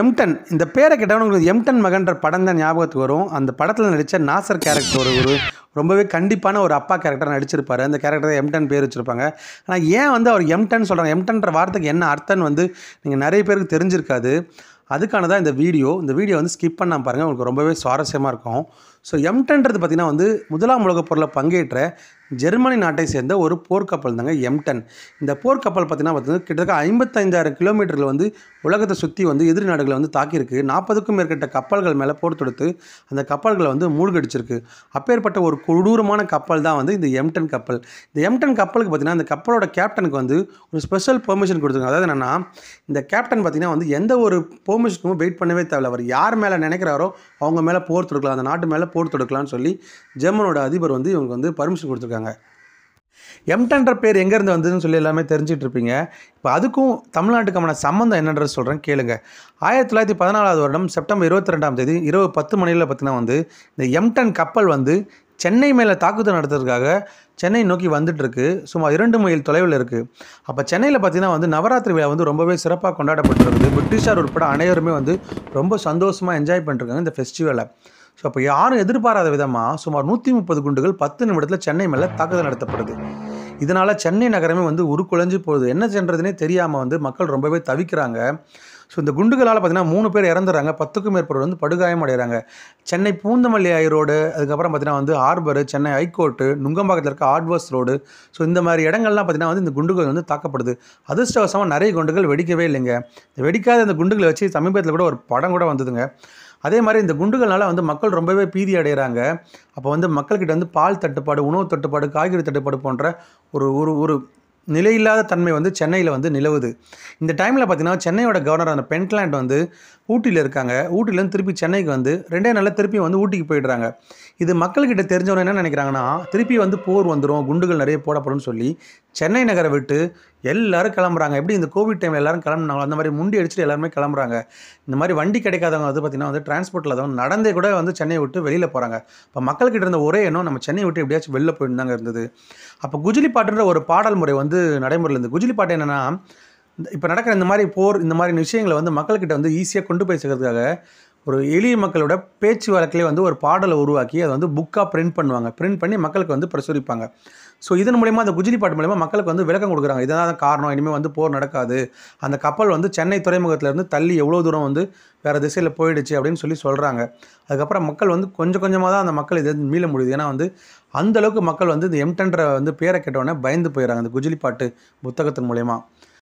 எம்டன் இந்த பேரை கேட்டவனுக்கு எம்டன் மகன்ற படம் தான் ஞாபகத்துக்கு வரும் அந்த படத்தில் நடித்த நாசர் கேரக்டர் ஒரு ஒரு ரொம்பவே கண்டிப்பான ஒரு அப்பா கேரக்டர் நடிச்சிருப்பார் அந்த கேரக்டர் எம்டன் பேர் வச்சுருப்பாங்க ஆனால் ஏன் வந்து அவர் எம்டன் சொல்கிறாங்க எம்டன்ற வார்த்தைக்கு என்ன அர்த்தம்னு வந்து நீங்கள் நிறைய பேருக்கு தெரிஞ்சிருக்காது அதுக்கான தான் இந்த வீடியோ இந்த வீடியோ வந்து ஸ்கிப் பண்ணால் பாருங்கள் உங்களுக்கு ரொம்பவே சுவாரஸ்யமாக இருக்கும் ஸோ எம்டன்றது பார்த்திங்கன்னா வந்து முதலாம் உலகப் போரில் பங்கேற்ற ஜெர்மனி நாட்டை சேர்ந்த ஒரு போர்க்கப்பல் தாங்க எம்டன் இந்த போர்க்கப்பல் பார்த்திங்கன்னா பார்த்திங்கன்னா கிட்டத்தட்ட ஐம்பத்தைந்தாயிரம் கிலோமீட்டரில் வந்து உலகத்தை சுற்றி வந்து எதிரி நாடுகளை வந்து தாக்கியிருக்கு நாற்பதுக்கும் மேற்கட்ட கப்பல்கள் மேலே போர் தொடுத்து அந்த கப்பல்களை வந்து மூழ்கடிச்சிருக்கு அப்பேற்பட்ட ஒரு கொடூரமான கப்பல் தான் வந்து இந்த எம்டன் கப்பல் இந்த எம்டன் கப்பலுக்கு பார்த்திங்கன்னா அந்த கப்பலோட கேப்டனுக்கு வந்து ஒரு ஸ்பெஷல் பெர்மிஷன் கொடுத்துருக்காங்க அதாவது என்னென்னா இந்த கேப்டன் பார்த்திங்கன்னா வந்து எந்த ஒரு போம் சோமசிஷ்ணுவும் வெயிட் பண்ணவே தேவையில்ல அவர் யார் மேலே நினைக்கிறாரோ அவங்க மேலே போர் தொடுக்கலாம் அந்த நாட்டு மேலே போர் தொடுக்கலாம்னு சொல்லி ஜெர்மனோட அதிபர் வந்து இவங்களுக்கு வந்து பர்மிஷன் கொடுத்துருக்காங்க எம்டன்ற பேர் எங்கேருந்து வந்ததுன்னு சொல்லி எல்லாமே தெரிஞ்சுட்டு இருப்பீங்க இப்போ அதுக்கும் தமிழ்நாட்டுக்கான சம்மந்தம் என்னன்றது சொல்கிறேன் கேளுங்க ஆயிரத்தி தொள்ளாயிரத்தி பதினாலாவது வருடம் செப்டம்பர் இருபத்தி ரெண்டாம் தேதி இரவு பத்து மணியில் பார்த்திங்கன்னா வந்து இந்த எம்டன் கப்பல் வந்து சென்னை மேலே தாக்குதல் நடத்துறதுக்காக சென்னை நோக்கி வந்துட்டுருக்கு சுமார் இரண்டு மைல் தொலைவில் இருக்குது அப்போ சென்னையில் பார்த்தீங்கன்னா வந்து நவராத்திரி விழா வந்து ரொம்பவே சிறப்பாக கொண்டாடப்பட்டிருக்குது பிரிட்டிஷார் உட்பட அனைவருமே வந்து ரொம்ப சந்தோஷமாக என்ஜாய் பண்ணிருக்காங்க இந்த ஃபெஸ்டிவலை ஸோ அப்போ யாரும் எதிர்பாராத விதமாக சுமார் நூற்றி முப்பது குண்டுகள் பத்து நிமிடத்தில் சென்னை மேலே தாக்குதல் நடத்தப்படுது இதனால் சென்னை நகரமே வந்து உருக்குலைஞ்சு போகுது என்ன சென்றதுனே தெரியாமல் வந்து மக்கள் ரொம்பவே தவிக்கிறாங்க ஸோ இந்த குண்டுகளால் பார்த்திங்கன்னா மூணு பேர் இறந்துறாங்க பத்துக்கும் மேற்பட்டவர் வந்து படுகாயம் அடைகிறாங்க சென்னை பூந்தமல்லி ஐ ரோடு அதுக்கப்புறம் பார்த்திங்கன்னா வந்து ஆர்பர் சென்னை ஹைகோர்ட்டு நுங்கம்பாக்கத்தில் இருக்க ஆட்வர்ஸ் ரோடு ஸோ இந்த மாதிரி இடங்கள்லாம் பார்த்திங்கன்னா வந்து இந்த குண்டுகள் வந்து தாக்கப்படுது அதிர்ஷ்டவசமாக நிறைய குண்டுகள் வெடிக்கவே இல்லைங்க இந்த வெடிக்காத இந்த குண்டுகளை வச்சு சமீபத்தில் கூட ஒரு படம் கூட வந்ததுங்க அதே மாதிரி இந்த குண்டுகள்னால வந்து மக்கள் ரொம்பவே பீதி அடைகிறாங்க அப்போ வந்து மக்கள்கிட்ட வந்து பால் தட்டுப்பாடு உணவு தட்டுப்பாடு காய்கறி தட்டுப்பாடு போன்ற ஒரு ஒரு ஒரு நிலையில்லாத தன்மை வந்து சென்னையில் வந்து நிலவுது இந்த டைமில் பார்த்திங்கன்னா சென்னையோட கவர்னர் அந்த பென்ட்லேண்ட் வந்து ஊட்டியில் இருக்காங்க ஊட்டிலேருந்து திருப்பி சென்னைக்கு வந்து ரெண்டே நாளில் திருப்பி வந்து ஊட்டிக்கு போயிடுறாங்க இது மக்கள்கிட்ட தெரிஞ்சவங்க என்ன நினைக்கிறாங்கன்னா திருப்பி வந்து போர் வந்துடும் குண்டுகள் நிறைய போடப்படும் சொல்லி சென்னை நகரை விட்டு எல்லோரும் கிளம்புறாங்க எப்படி இந்த கோவிட் டைமில் எல்லோரும் கிளம்புனாங்களோ அந்த மாதிரி முண்டி அடிச்சுட்டு எல்லாருமே கிளம்புறாங்க இந்த மாதிரி வண்டி கிடைக்காதவங்க வந்து பார்த்திங்கன்னா வந்து டிரான்ஸ்போர்ட்டில் தான் நடந்தே கூட வந்து சென்னையை விட்டு வெளியில் போகிறாங்க இப்போ மக்கள்கிட்ட இருந்த ஒரே எண்ணம் நம்ம சென்னை விட்டு எப்படியாச்சும் வெளில போயிருந்தாங்க இருந்தது அப்போ குஜிலி பாட்டுன்ற ஒரு பாடல் முறை வந்து நடைமுறையில் இருந்தது குஜிலி பாட்டு என்னென்னா இப்போ நடக்கிற இந்த மாதிரி போர் இந்த மாதிரி விஷயங்களை வந்து மக்கள்கிட்ட வந்து ஈஸியாக கொண்டு போய் சேர்க்கறதுக்காக ஒரு எளிய மக்களோட பேச்சு வழக்கிலே வந்து ஒரு பாடலை உருவாக்கி அதை வந்து புக்காக பிரிண்ட் பண்ணுவாங்க பிரிண்ட் பண்ணி மக்களுக்கு வந்து பிரசுரிப்பாங்க ஸோ இதன் மூலயமா அந்த குஜிலி பாட்டு மூலயமா மக்களுக்கு வந்து விளக்கம் கொடுக்குறாங்க இதான் காரணம் இனிமேல் வந்து போர் நடக்காது அந்த கப்பல் வந்து சென்னை துறைமுகத்திலேருந்து தள்ளி எவ்வளோ தூரம் வந்து வேறு திசையில் போயிடுச்சு அப்படின்னு சொல்லி சொல்கிறாங்க அதுக்கப்புறம் மக்கள் வந்து கொஞ்சம் கொஞ்சமாக தான் அந்த மக்கள் இது மீள முடியுது ஏன்னா வந்து அந்தளவுக்கு மக்கள் வந்து இந்த எம்டென்ற வந்து பேரை கேட்டோடனே பயந்து போயிடறாங்க அந்த குஜிலி பாட்டு புத்தகத்தின் மூலயமா